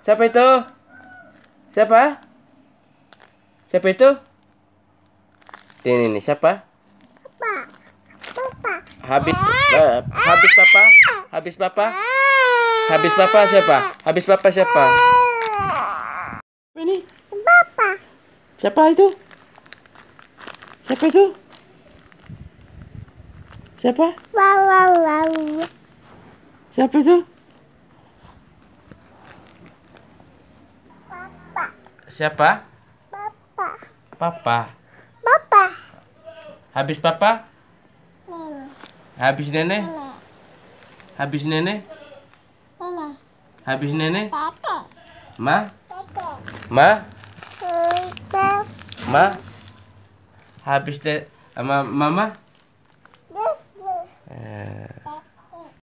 Siapa itu? Siapa? Siapa itu? Ini nih, siapa? Papa. Papa. Habis uh, habis papa? Habis papa? Habis papa siapa? Habis papa siapa? Ini papa. Siapa itu? Siapa itu? Siapa? Wow, wow, wow. Siapa itu? Siapa? Papa. Papa. Papa. Habis papa? Nenek. Habis nenek? nenek. Habis nenek? Nenek. Habis nenek? papa Ma? papa Ma? papa Ma? Habis de ma mama? Eh.